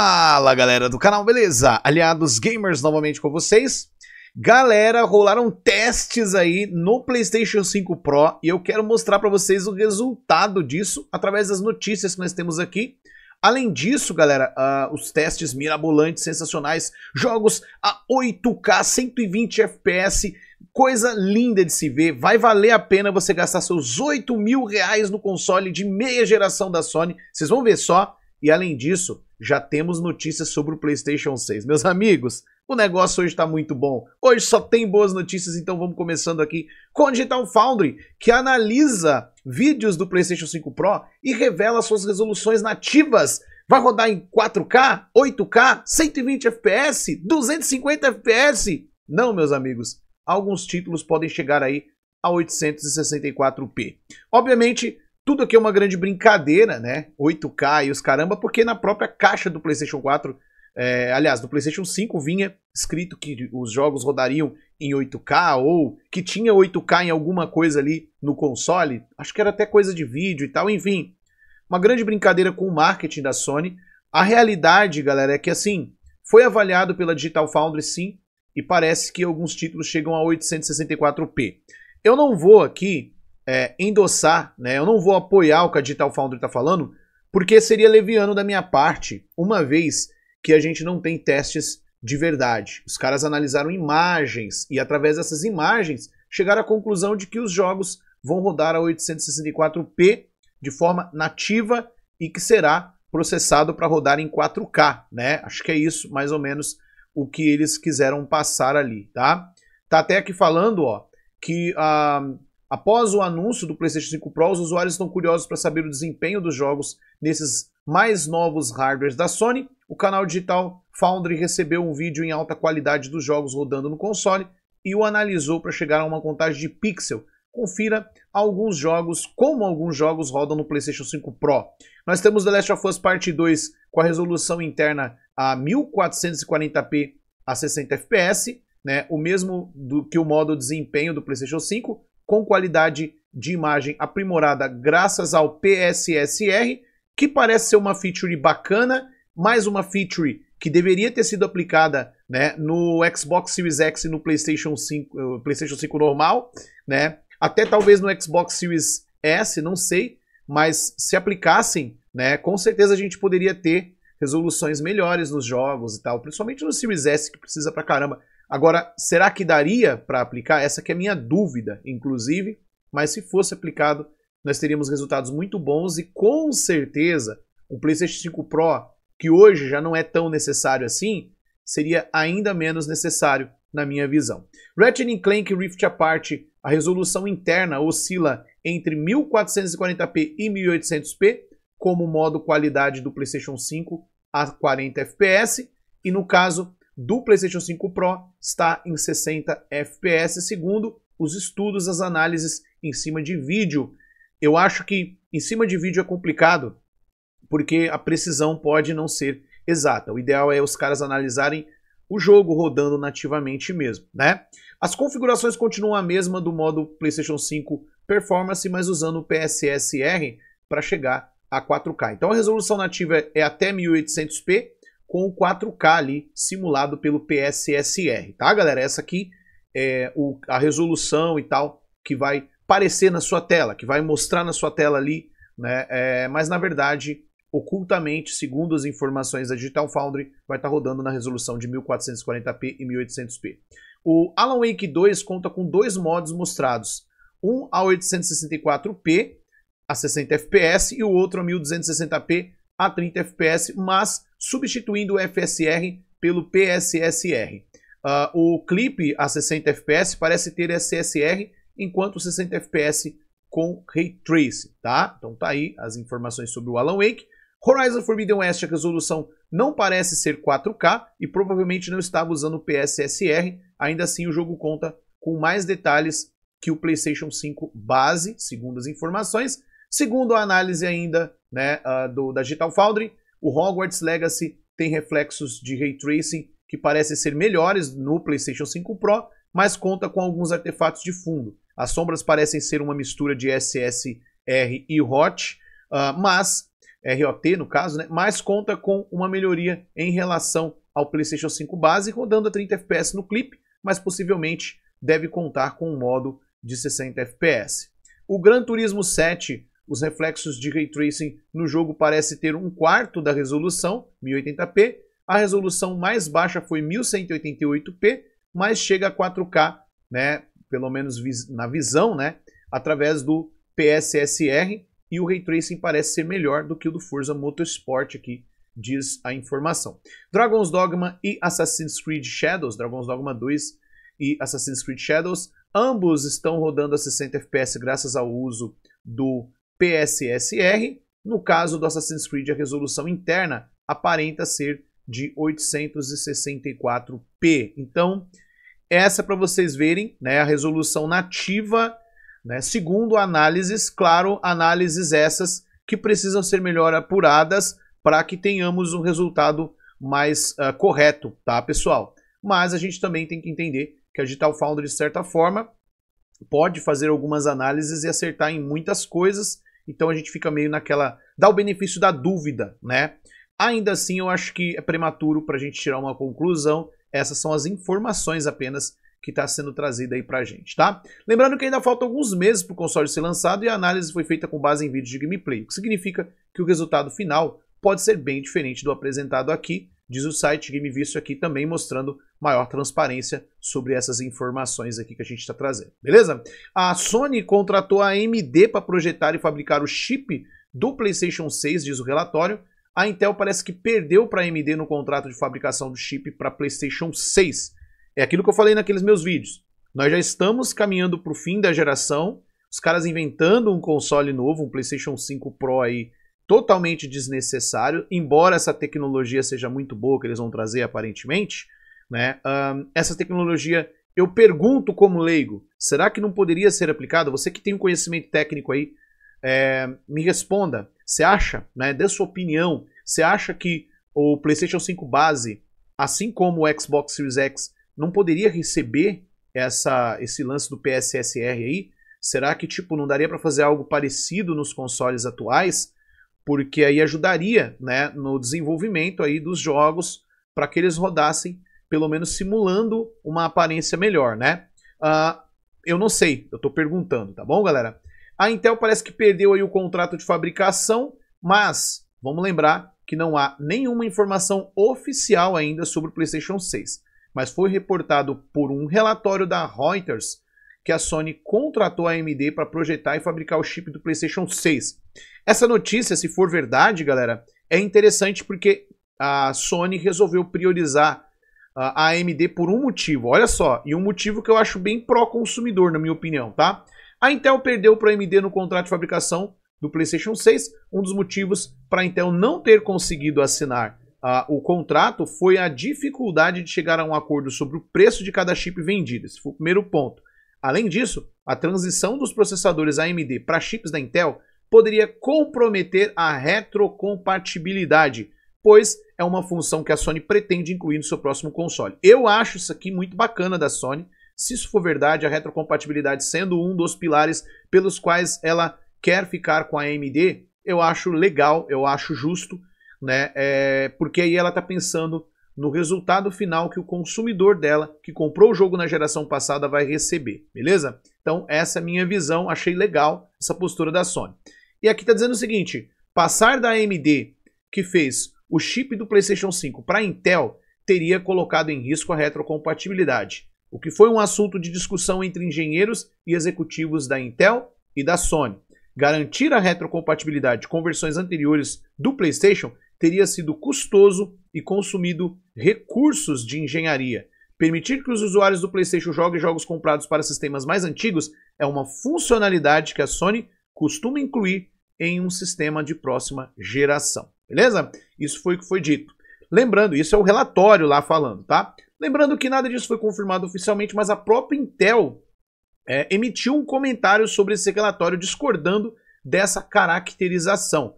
Fala galera do canal, beleza? Aliados Gamers novamente com vocês. Galera, rolaram testes aí no PlayStation 5 Pro e eu quero mostrar para vocês o resultado disso através das notícias que nós temos aqui. Além disso, galera, uh, os testes mirabolantes, sensacionais, jogos a 8K, 120 FPS, coisa linda de se ver. Vai valer a pena você gastar seus 8 mil reais no console de meia geração da Sony. Vocês vão ver só. E além disso, já temos notícias sobre o PlayStation 6. Meus amigos, o negócio hoje está muito bom. Hoje só tem boas notícias, então vamos começando aqui com o Digital Foundry, que analisa vídeos do PlayStation 5 Pro e revela suas resoluções nativas. Vai rodar em 4K, 8K, 120 FPS, 250 FPS. Não, meus amigos, alguns títulos podem chegar aí a 864p. Obviamente, tudo aqui é uma grande brincadeira, né? 8K e os caramba, porque na própria caixa do PlayStation 4, é, aliás, do PlayStation 5 vinha escrito que os jogos rodariam em 8K ou que tinha 8K em alguma coisa ali no console. Acho que era até coisa de vídeo e tal, enfim. Uma grande brincadeira com o marketing da Sony. A realidade, galera, é que assim, foi avaliado pela Digital Foundry sim, e parece que alguns títulos chegam a 864p. Eu não vou aqui é, endossar, né? Eu não vou apoiar o que a Digital Foundry está falando, porque seria leviano da minha parte, uma vez que a gente não tem testes de verdade. Os caras analisaram imagens e através dessas imagens chegaram à conclusão de que os jogos vão rodar a 864p de forma nativa e que será processado para rodar em 4K, né? Acho que é isso, mais ou menos o que eles quiseram passar ali, tá? Tá até aqui falando, ó, que a ah, Após o anúncio do PlayStation 5 Pro, os usuários estão curiosos para saber o desempenho dos jogos nesses mais novos hardwares da Sony. O canal digital Foundry recebeu um vídeo em alta qualidade dos jogos rodando no console e o analisou para chegar a uma contagem de pixel. Confira alguns jogos, como alguns jogos rodam no PlayStation 5 Pro. Nós temos The Last of Us Part 2 com a resolução interna a 1440p a 60 fps, né? o mesmo do que o modo desempenho do PlayStation 5 com qualidade de imagem aprimorada graças ao PSSR, que parece ser uma feature bacana, mais uma feature que deveria ter sido aplicada né, no Xbox Series X e no PlayStation 5, eh, PlayStation 5 normal, né? Até talvez no Xbox Series S, não sei, mas se aplicassem, né, com certeza a gente poderia ter resoluções melhores nos jogos e tal, principalmente no Series S que precisa pra caramba. Agora, será que daria para aplicar? Essa que é a minha dúvida, inclusive, mas se fosse aplicado, nós teríamos resultados muito bons e com certeza o PlayStation 5 Pro, que hoje já não é tão necessário assim, seria ainda menos necessário na minha visão. Ratchet Clank Rift Apart, a resolução interna oscila entre 1440p e 1800p, como modo qualidade do PlayStation 5 a 40 fps, e no caso do PlayStation 5 Pro está em 60 FPS, segundo os estudos, as análises em cima de vídeo. Eu acho que em cima de vídeo é complicado, porque a precisão pode não ser exata. O ideal é os caras analisarem o jogo rodando nativamente mesmo, né? As configurações continuam a mesma do modo PlayStation 5 Performance, mas usando o PSSR para chegar a 4K. Então a resolução nativa é até 1800p, com o 4K ali simulado pelo PSSR, tá, galera? Essa aqui é o, a resolução e tal que vai aparecer na sua tela, que vai mostrar na sua tela ali, né? É, mas na verdade, ocultamente, segundo as informações da Digital Foundry, vai estar tá rodando na resolução de 1440p e 1800p. O Alan Wake 2 conta com dois modos mostrados, um a 864p a 60 fps e o outro a 1260p a 30 FPS, mas substituindo o FSR pelo PSSR. Uh, ah, o clipe a 60 FPS parece ter SSR, enquanto 60 FPS com Ray Trace tá? Então tá aí as informações sobre o Alan Wake. Horizon Forbidden West, a resolução não parece ser 4K e provavelmente não estava usando o PSSR. Ainda assim, o jogo conta com mais detalhes que o PlayStation 5 base, segundo as informações. Segundo a análise ainda né, uh, do, da Digital Foundry. O Hogwarts Legacy tem reflexos de ray tracing que parecem ser melhores no PlayStation 5 Pro, mas conta com alguns artefatos de fundo. As sombras parecem ser uma mistura de SSR e ROT, uh, ah, mas ROT no caso, né, mas conta com uma melhoria em relação ao PlayStation 5 base, rodando a 30 FPS no clipe, mas possivelmente deve contar com um modo de 60 FPS. O Gran Turismo 7 os reflexos de ray tracing no jogo parece ter um quarto da resolução, 1080p. A resolução mais baixa foi 1188p, mas chega a 4K, né, pelo menos vis na visão, né, através do PSSR, e o ray tracing parece ser melhor do que o do Forza Motorsport aqui, diz a informação. Dragon's Dogma e Assassin's Creed Shadows, Dragon's Dogma 2 e Assassin's Creed Shadows, ambos estão rodando a 60 FPS graças ao uso do PSSR. No caso do Assassin's Creed, a resolução interna aparenta ser de 864p. Então, essa é para vocês verem né, a resolução nativa, né, segundo análises, claro, análises essas que precisam ser melhor apuradas para que tenhamos um resultado mais uh, correto, tá, pessoal? Mas a gente também tem que entender que a Digital Foundry, de certa forma, pode fazer algumas análises e acertar em muitas coisas, então a gente fica meio naquela. dá o benefício da dúvida, né? Ainda assim, eu acho que é prematuro para a gente tirar uma conclusão. Essas são as informações apenas que está sendo trazida aí para a gente, tá? Lembrando que ainda faltam alguns meses para o console ser lançado e a análise foi feita com base em vídeos de gameplay, o que significa que o resultado final pode ser bem diferente do apresentado aqui, diz o site Game aqui também mostrando maior transparência sobre essas informações aqui que a gente está trazendo, beleza? A Sony contratou a AMD para projetar e fabricar o chip do PlayStation 6, diz o relatório. A Intel parece que perdeu para a AMD no contrato de fabricação do chip para PlayStation 6. É aquilo que eu falei naqueles meus vídeos. Nós já estamos caminhando para o fim da geração, os caras inventando um console novo, um PlayStation 5 Pro aí totalmente desnecessário, embora essa tecnologia seja muito boa que eles vão trazer aparentemente, né? Um, essa tecnologia, eu pergunto como leigo, será que não poderia ser aplicada? Você que tem um conhecimento técnico aí, é, me responda. Você acha, né? Dê sua opinião. Você acha que o PlayStation 5 base, assim como o Xbox Series X, não poderia receber essa, esse lance do PSSR aí? Será que tipo não daria para fazer algo parecido nos consoles atuais? porque aí ajudaria né, no desenvolvimento aí dos jogos para que eles rodassem, pelo menos simulando uma aparência melhor, né? Uh, eu não sei, eu estou perguntando, tá bom, galera? A Intel parece que perdeu aí o contrato de fabricação, mas vamos lembrar que não há nenhuma informação oficial ainda sobre o PlayStation 6. Mas foi reportado por um relatório da Reuters que a Sony contratou a AMD para projetar e fabricar o chip do PlayStation 6. Essa notícia, se for verdade, galera, é interessante porque a Sony resolveu priorizar a AMD por um motivo. Olha só, e um motivo que eu acho bem pró-consumidor, na minha opinião, tá? A Intel perdeu para a AMD no contrato de fabricação do PlayStation 6. Um dos motivos para a Intel não ter conseguido assinar uh, o contrato foi a dificuldade de chegar a um acordo sobre o preço de cada chip vendido. Esse foi o primeiro ponto. Além disso, a transição dos processadores AMD para chips da Intel poderia comprometer a retrocompatibilidade, pois é uma função que a Sony pretende incluir no seu próximo console. Eu acho isso aqui muito bacana da Sony. Se isso for verdade, a retrocompatibilidade sendo um dos pilares pelos quais ela quer ficar com a AMD, eu acho legal, eu acho justo, né? É, porque aí ela está pensando no resultado final que o consumidor dela, que comprou o jogo na geração passada, vai receber, beleza? Então, essa é a minha visão, achei legal essa postura da Sony. E aqui está dizendo o seguinte: passar da AMD, que fez o chip do PlayStation 5 para a Intel, teria colocado em risco a retrocompatibilidade, o que foi um assunto de discussão entre engenheiros e executivos da Intel e da Sony. Garantir a retrocompatibilidade com versões anteriores do PlayStation teria sido custoso e consumido recursos de engenharia. Permitir que os usuários do PlayStation joguem jogos comprados para sistemas mais antigos é uma funcionalidade que a Sony costuma incluir em um sistema de próxima geração. Beleza? Isso foi o que foi dito. Lembrando, isso é o relatório lá falando, tá? Lembrando que nada disso foi confirmado oficialmente, mas a própria Intel é, emitiu um comentário sobre esse relatório discordando dessa caracterização.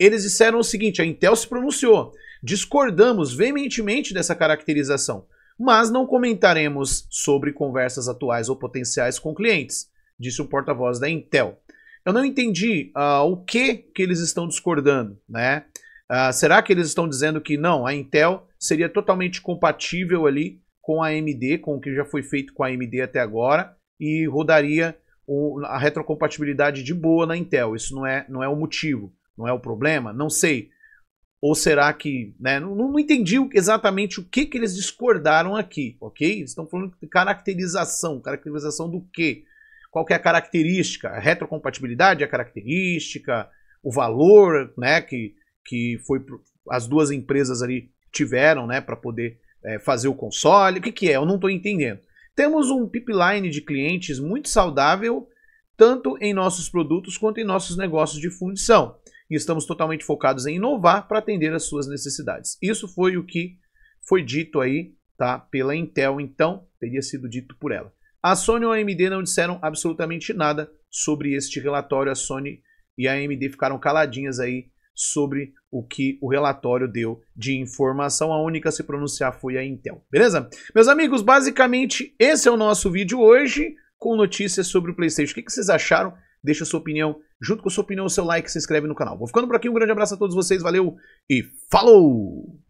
Eles disseram o seguinte: a Intel se pronunciou. Discordamos veementemente dessa caracterização, mas não comentaremos sobre conversas atuais ou potenciais com clientes, disse o porta-voz da Intel. Eu não entendi uh, o que que eles estão discordando, né? Uh, será que eles estão dizendo que não, a Intel seria totalmente compatível ali com a AMD, com o que já foi feito com a AMD até agora e rodaria o, a retrocompatibilidade de boa na Intel? Isso não é não é o motivo, não é o problema, não sei. Ou será que, né? Não, não entendi exatamente o que que eles discordaram aqui, ok? Eles estão falando de caracterização, caracterização do quê? qual que é a característica. A retrocompatibilidade é a característica, o valor né, que, que foi as duas empresas ali tiveram né, para poder é, fazer o console. O que, que é? Eu não estou entendendo. Temos um pipeline de clientes muito saudável, tanto em nossos produtos quanto em nossos negócios de fundição. E estamos totalmente focados em inovar para atender às suas necessidades. Isso foi o que foi dito aí tá, pela Intel, então teria sido dito por ela. A Sony ou a AMD não disseram absolutamente nada sobre este relatório. A Sony e a AMD ficaram caladinhas aí sobre o que o relatório deu de informação. A única a se pronunciar foi a Intel. Beleza? Meus amigos, basicamente esse é o nosso vídeo hoje com notícias sobre o PlayStation. O que, vocês acharam? Deixa a sua opinião. Junto com a sua opinião, o seu like, se inscreve no canal. Vou ficando por aqui. Um grande abraço a todos vocês. Valeu e falou!